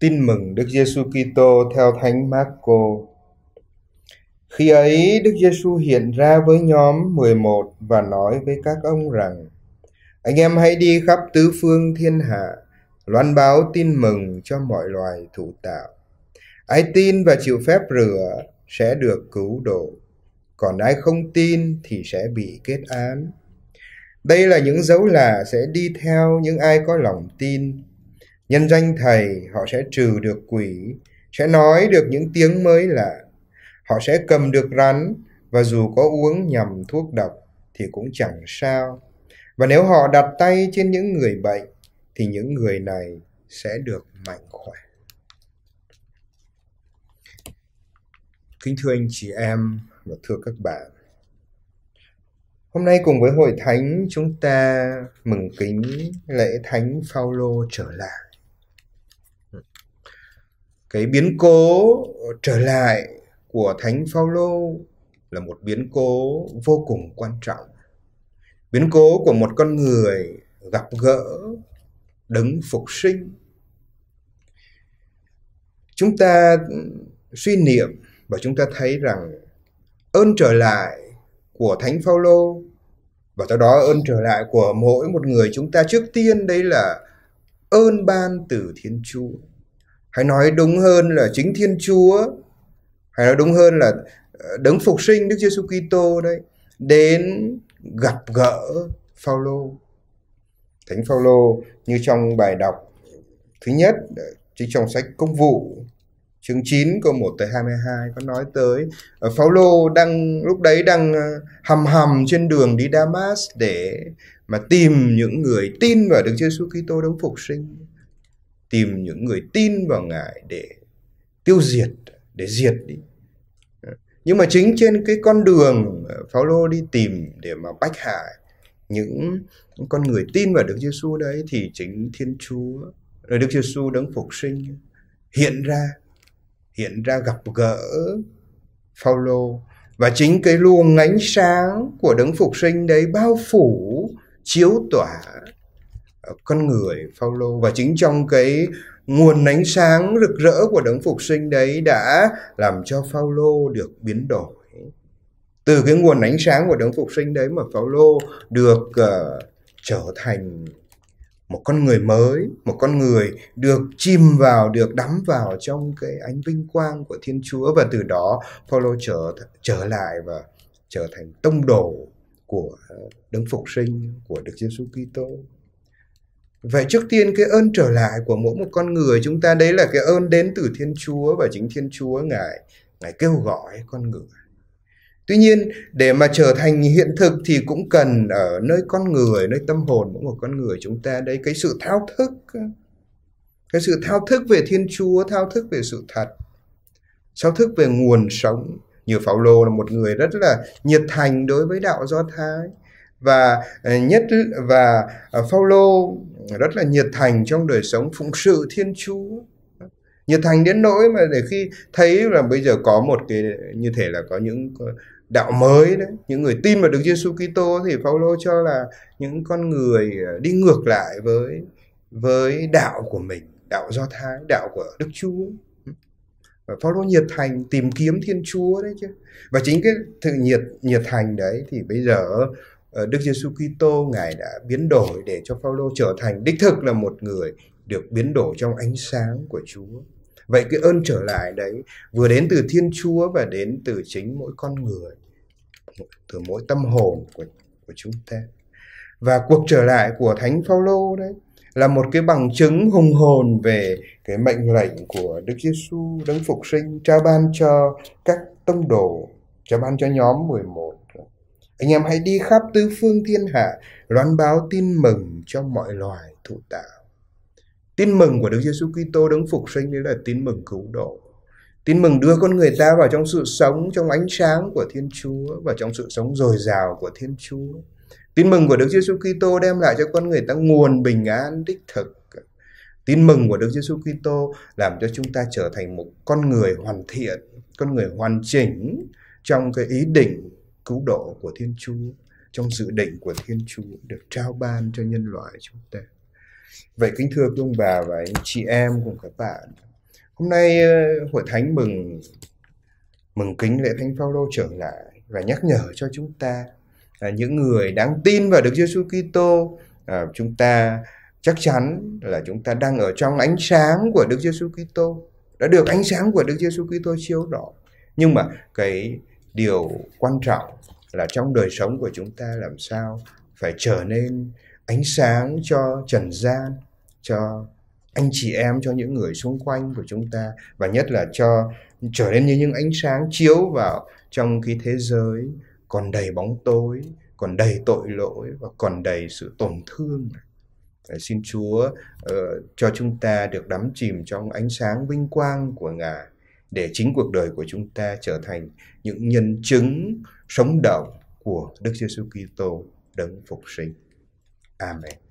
Tin mừng Đức Giêsu Kitô theo Thánh Marco. Khi ấy Đức Giêsu hiện ra với nhóm 11 và nói với các ông rằng: Anh em hãy đi khắp tứ phương thiên hạ, loan báo tin mừng cho mọi loài thụ tạo. Ai tin và chịu phép rửa sẽ được cứu độ, còn ai không tin thì sẽ bị kết án. Đây là những dấu lạ sẽ đi theo những ai có lòng tin Nhân danh Thầy, họ sẽ trừ được quỷ, sẽ nói được những tiếng mới lạ. Họ sẽ cầm được rắn, và dù có uống nhầm thuốc độc thì cũng chẳng sao. Và nếu họ đặt tay trên những người bệnh, thì những người này sẽ được mạnh khỏe. Kính thưa anh chị em và thưa các bạn, Hôm nay cùng với hội thánh chúng ta mừng kính lễ thánh Phaolô trở lại cái biến cố trở lại của thánh Phaolô là một biến cố vô cùng quan trọng biến cố của một con người gặp gỡ đấng phục sinh chúng ta suy niệm và chúng ta thấy rằng ơn trở lại của thánh Phaolô và sau đó ơn trở lại của mỗi một người chúng ta trước tiên đấy là ơn ban từ Thiên Chúa hãy nói đúng hơn là chính Thiên Chúa hãy nói đúng hơn là ờ, đấng phục sinh Đức Giêsu Kitô đấy đến gặp gỡ Phaolô Thánh Phaolô như trong bài đọc thứ nhất ờ, chính trong sách công vụ chương 9 câu 1 tới 22 có nói tới ờ, Phaolô đang lúc đấy đang hầm hầm trên đường đi Damas để mà tìm những người tin vào Đức Giêsu Kitô đấng phục sinh tìm những người tin vào ngài để tiêu diệt để diệt đi nhưng mà chính trên cái con đường Phaolô đi tìm để mà bách hại những con người tin vào Đức Giêsu đấy thì chính Thiên Chúa rồi Đức Giêsu đấng phục sinh hiện ra hiện ra gặp gỡ Phaolô và chính cái luồng ánh sáng của đấng phục sinh đấy bao phủ chiếu tỏa con người Phaolô và chính trong cái nguồn ánh sáng rực rỡ của đấng phục sinh đấy đã làm cho Phaolô được biến đổi từ cái nguồn ánh sáng của đấng phục sinh đấy mà Phaolô được uh, trở thành một con người mới, một con người được chìm vào, được đắm vào trong cái ánh vinh quang của Thiên Chúa và từ đó Phaolô trở trở lại và trở thành tông đồ của ờ, đấng phục sinh của Đức Giêsu Kitô. Vậy trước tiên cái ơn trở lại của mỗi một con người chúng ta đấy là cái ơn đến từ Thiên Chúa và chính Thiên Chúa Ngài Ngài kêu gọi con người. Tuy nhiên để mà trở thành hiện thực thì cũng cần ở nơi con người, nơi tâm hồn mỗi một con người chúng ta đấy cái sự thao thức cái sự thao thức về Thiên Chúa, thao thức về sự thật, thao thức về nguồn sống. Như Phao Lô là một người rất là nhiệt thành đối với đạo Do Thái và ờ, nhất và ờ, Phaolô rất là nhiệt thành trong đời sống phụng sự Thiên Chúa nhiệt thành đến nỗi mà để khi thấy là bây giờ có một cái như thể là có những đạo mới đấy những người tin vào Đức Giêsu Kitô thì Phaolô cho là những con người ờ, đi ngược lại với với đạo của mình đạo Do Thái đạo của Đức Chúa và Phaolô nhiệt thành tìm kiếm Thiên Chúa đấy chứ và chính cái sự nhiệt nhiệt thành đấy thì bây giờ Ờ, Đức Giêsu Kitô ngài đã biến đổi để cho Phaolô trở thành đích thực là một người được biến đổi trong ánh sáng của Chúa. Vậy cái ơn trở lại đấy vừa đến từ Thiên Chúa và đến từ chính mỗi con người, từ mỗi tâm hồn của của chúng ta. Và cuộc trở lại của Thánh Phaolô đấy là một cái bằng chứng hùng hồn về cái mệnh lệnh của Đức Giêsu đấng phục sinh trao ban cho các tông đồ, trao ban cho nhóm 11 anh em hãy đi khắp tứ phương thiên hạ, loan báo tin mừng cho mọi loài thụ tạo. Tin mừng của Đức Giêsu Kitô đấng phục sinh đấy là tin mừng cứu độ. Tin mừng đưa con người ta vào trong sự sống, trong ánh sáng của Thiên Chúa và trong sự sống dồi dào của Thiên Chúa. Tin mừng của Đức Giêsu Kitô đem lại cho con người ta nguồn bình an đích thực. Tin mừng của Đức Giêsu Kitô làm cho chúng ta trở thành một con người hoàn thiện, con người hoàn chỉnh trong cái ý định cứu độ của Thiên Chúa, trong dự định của Thiên Chúa được trao ban cho nhân loại chúng ta. Vậy kính thưa quý ông bà và anh chị em cùng các bạn, hôm nay ờ, hội thánh mừng mừng kính lễ Thánh Phaolô trở lại và nhắc nhở cho chúng ta à, những người đáng tin vào Đức Giêsu Kitô, à, chúng ta chắc chắn là chúng ta đang ở trong ánh sáng của Đức Giêsu Kitô, đã được ánh sáng của Đức Giêsu Kitô chiếu đỏ. Nhưng mà cái điều quan trọng là trong đời sống của chúng ta làm sao phải trở nên ánh sáng cho trần gian cho anh chị em cho những người xung quanh của chúng ta và nhất là cho trở nên như những ánh sáng chiếu vào trong cái thế giới còn đầy bóng tối còn đầy tội lỗi và còn đầy sự tổn thương xin chúa uh, cho chúng ta được đắm chìm trong ánh sáng vinh quang của ngài để chính cuộc đời của chúng ta trở thành những nhân chứng sống động của Đức Giêsu Kitô đấng phục sinh. Amen.